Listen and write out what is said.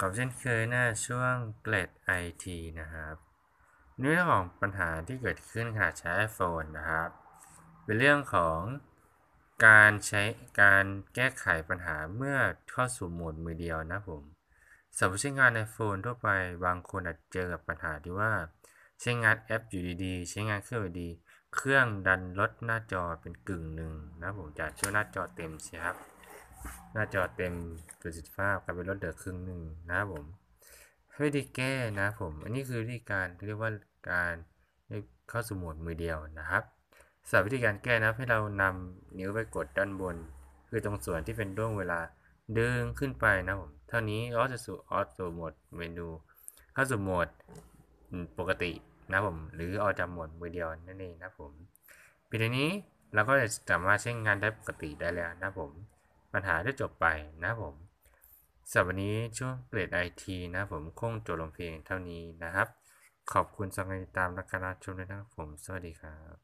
กับเช่นเคยหน้าช่วงเกรด IT นะครับเรื่องของปัญหาที่เกิดขึ้นขณะใช้ iPhone นะครับ เป็นเรื่องของการใช้การแก้ไขปัญหาเมื่อเข้าสู่โหมดมือเดียวนะผมสำหรับใช้งาน iPhone ทั่วไปบางคนอาจเจอกับปัญหาที่ว่าใช้งานแอปอยู่ดีๆใช้งานเครื่องดี เครื่องดันลดหน้าจอเป็นกึ่งหนึ่งนะผมจากช่วหน้าจอเต็มใช่ครับหน้าจอเต็มือบสิทธิภาพกลายเป็นลดเหลือครึ่งหนึ่งนะผมวิธีแก้นะผม อันนี้คือวิธีการเรียกว่าการเข้าสู่โหมดมือเดียวนะครับสำหรับวิธีการแก้นะให้เรานำนิ้วไปกดด้านบนคือตรงส่วนที่เป็นร่วงเวลาดึงขึ้นไปนะผมเท่านี้เราจะสู่ออโตโหมดเมนูเข้าสู่โหมดปกตินะผม หรือออจำโหมดมือเดียวนั่นเองนะผมปีนี้เราก็จะสามารถใช้งานได้ปกติได้แล้วนะผมปัญหาได้จบไปนะผม สำหรับวันนี้ช่วงเกรดไอทีนะผมคงจบลงเพียงเท่านี้นะครับ ขอบคุณสำหรับติดตามและการรับชมด้วยนะครับผม สวัสดีครับ